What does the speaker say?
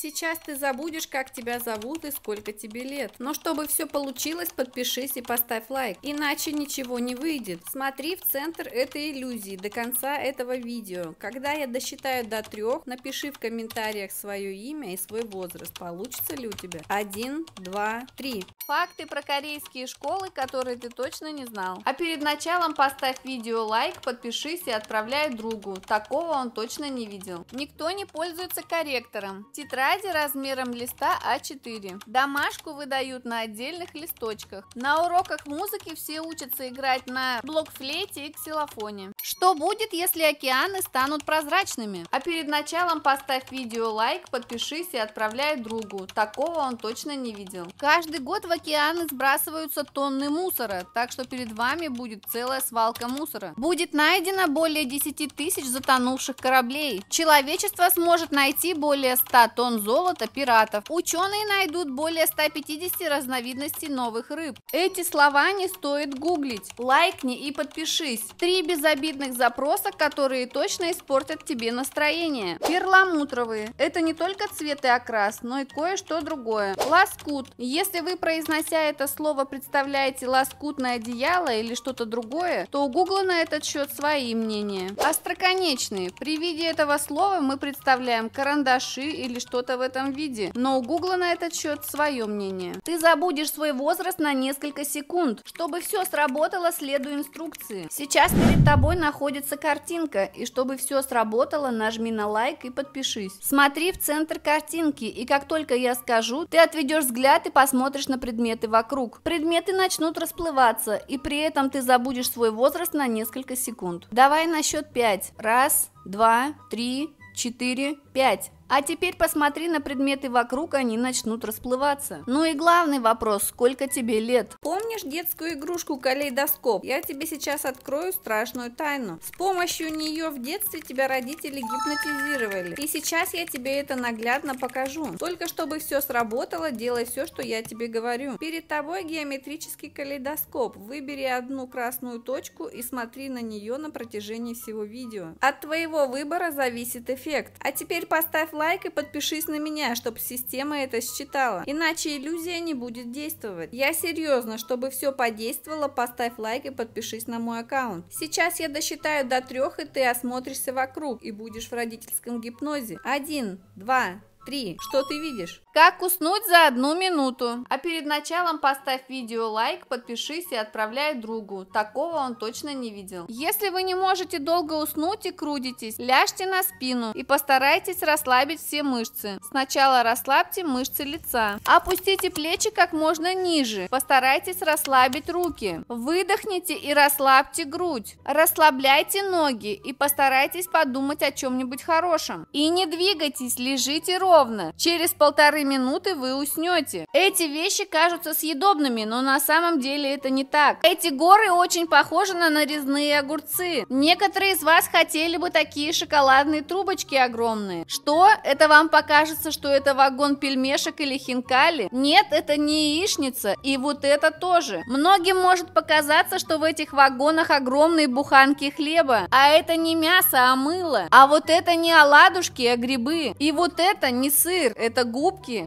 Сейчас ты забудешь, как тебя зовут и сколько тебе лет. Но чтобы все получилось, подпишись и поставь лайк. Иначе ничего не выйдет. Смотри в центр этой иллюзии до конца этого видео. Когда я досчитаю до трех, напиши в комментариях свое имя и свой возраст. Получится ли у тебя? Один, два, три. Факты про корейские школы, которые ты точно не знал. А перед началом поставь видео лайк, подпишись и отправляй другу. Такого он точно не видел. Никто не пользуется корректором. Тетрадь тетради размером листа А4. Домашку выдают на отдельных листочках. На уроках музыки все учатся играть на блокфлейте и ксилофоне. Что будет, если океаны станут прозрачными? А перед началом поставь видео лайк, подпишись и отправляй другу. Такого он точно не видел. Каждый год в океаны сбрасываются тонны мусора, так что перед вами будет целая свалка мусора. Будет найдено более 10 тысяч затонувших кораблей. Человечество сможет найти более 100 тонн золота пиратов. Ученые найдут более 150 разновидностей новых рыб. Эти слова не стоит гуглить. Лайкни и подпишись. Три безобидных запроса, которые точно испортят тебе настроение. Перламутровые. Это не только цвет и окрас, но и кое-что другое. Лоскут. Если вы, произнося это слово, представляете лоскутное одеяло или что-то другое, то у Гугла на этот счет свои мнения. Остроконечные. При виде этого слова мы представляем карандаши или что-то что-то в этом виде, но у Гугла на этот счет свое мнение. Ты забудешь свой возраст на несколько секунд. Чтобы все сработало, следуй инструкции. Сейчас перед тобой находится картинка, и чтобы все сработало, нажми на лайк и подпишись. Смотри в центр картинки, и как только я скажу, ты отведешь взгляд и посмотришь на предметы вокруг. Предметы начнут расплываться, и при этом ты забудешь свой возраст на несколько секунд. Давай на счет 5. Раз, два, три, четыре, пять. А теперь посмотри на предметы вокруг, они начнут расплываться. Ну и главный вопрос, сколько тебе лет? Помнишь детскую игрушку калейдоскоп? Я тебе сейчас открою страшную тайну. С помощью нее в детстве тебя родители гипнотизировали. И сейчас я тебе это наглядно покажу. Только чтобы все сработало, делай все, что я тебе говорю. Перед тобой геометрический калейдоскоп. Выбери одну красную точку и смотри на нее на протяжении всего видео. От твоего выбора зависит эффект. А теперь поставь лайк и подпишись на меня, чтобы система это считала. Иначе иллюзия не будет действовать. Я серьезно, чтобы все подействовало, поставь лайк и подпишись на мой аккаунт. Сейчас я досчитаю до трех, и ты осмотришься вокруг и будешь в родительском гипнозе. Один, два, 3. Что ты видишь? Как уснуть за одну минуту. А перед началом поставь видео лайк, подпишись и отправляй другу. Такого он точно не видел. Если вы не можете долго уснуть и крутитесь, ляжьте на спину и постарайтесь расслабить все мышцы. Сначала расслабьте мышцы лица. Опустите плечи как можно ниже. Постарайтесь расслабить руки. Выдохните и расслабьте грудь. Расслабляйте ноги и постарайтесь подумать о чем-нибудь хорошем. И не двигайтесь, лежите ровно ровно. Через полторы минуты вы уснете. Эти вещи кажутся съедобными, но на самом деле это не так. Эти горы очень похожи на нарезные огурцы. Некоторые из вас хотели бы такие шоколадные трубочки огромные. Что? Это вам покажется, что это вагон пельмешек или хинкали? Нет, это не яичница, и вот это тоже. Многим может показаться, что в этих вагонах огромные буханки хлеба, а это не мясо, а мыло. А вот это не оладушки, а грибы. И вот это не сыр, это губки.